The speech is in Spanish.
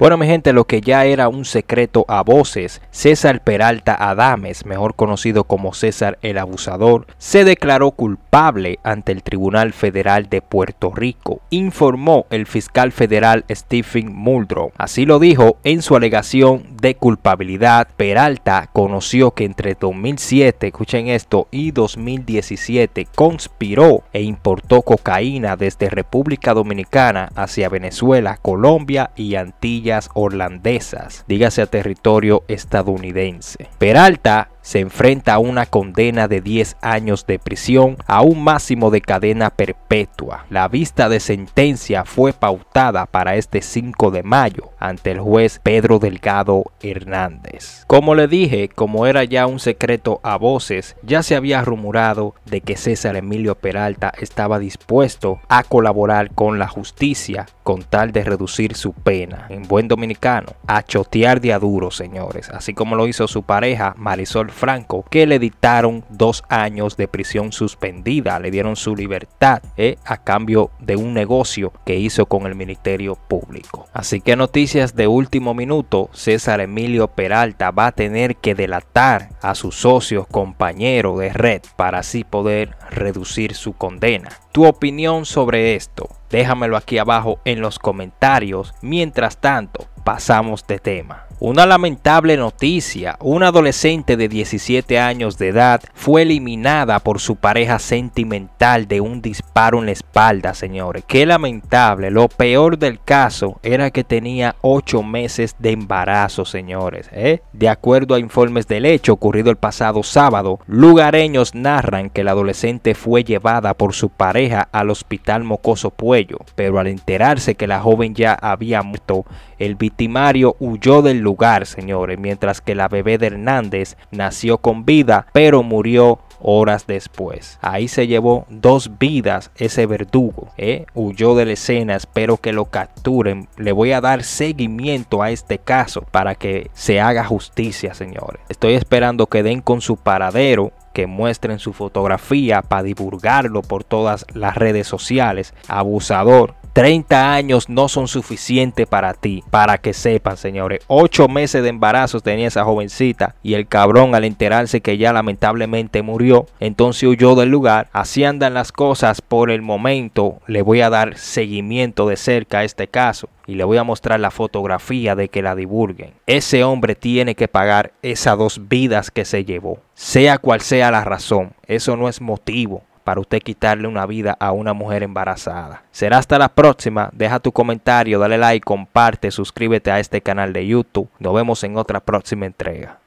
Bueno, mi gente, lo que ya era un secreto a voces, César Peralta Adames, mejor conocido como César el Abusador, se declaró culpable ante el Tribunal Federal de Puerto Rico, informó el fiscal federal Stephen Muldrow. Así lo dijo en su alegación de culpabilidad. Peralta conoció que entre 2007, escuchen esto, y 2017 conspiró e importó cocaína desde República Dominicana hacia Venezuela, Colombia y Antillas orlandesas dígase a territorio estadounidense. Peralta se enfrenta a una condena de 10 años de prisión a un máximo de cadena perpetua. La vista de sentencia fue pautada para este 5 de mayo ante el juez Pedro Delgado Hernández. Como le dije, como era ya un secreto a voces, ya se había rumorado de que César Emilio Peralta estaba dispuesto a colaborar con la justicia con tal de reducir su pena. En buen dominicano, a chotear de duro señores, así como lo hizo su pareja Marisol Franco, que le dictaron dos años de prisión suspendida, le dieron su libertad eh, a cambio de un negocio que hizo con el Ministerio Público. Así que noticias de último minuto, César Emilio Peralta va a tener que delatar a sus socios, compañeros de red, para así poder reducir su condena. Tu opinión sobre esto, déjamelo aquí abajo en los comentarios. Mientras tanto, pasamos de tema. Una lamentable noticia, una adolescente de 17 años de edad fue eliminada por su pareja sentimental de un disparo en la espalda, señores. Qué lamentable, lo peor del caso era que tenía 8 meses de embarazo, señores. ¿eh? De acuerdo a informes del hecho ocurrido el pasado sábado, lugareños narran que la adolescente fue llevada por su pareja al hospital Mocoso Puello, pero al enterarse que la joven ya había muerto, el victimario huyó del lugar lugar, señores, mientras que la bebé de Hernández nació con vida, pero murió horas después. Ahí se llevó dos vidas ese verdugo. ¿eh? Huyó de la escena, espero que lo capturen. Le voy a dar seguimiento a este caso para que se haga justicia, señores. Estoy esperando que den con su paradero que muestren su fotografía para divulgarlo por todas las redes sociales. Abusador, 30 años no son suficientes para ti, para que sepan, señores. 8 meses de embarazo tenía esa jovencita y el cabrón al enterarse que ya lamentablemente murió, entonces huyó del lugar. Así andan las cosas por el momento. Le voy a dar seguimiento de cerca a este caso y le voy a mostrar la fotografía de que la divulguen. Ese hombre tiene que pagar esas dos vidas que se llevó. Sea cual sea la razón, eso no es motivo para usted quitarle una vida a una mujer embarazada. Será hasta la próxima. Deja tu comentario, dale like, comparte, suscríbete a este canal de YouTube. Nos vemos en otra próxima entrega.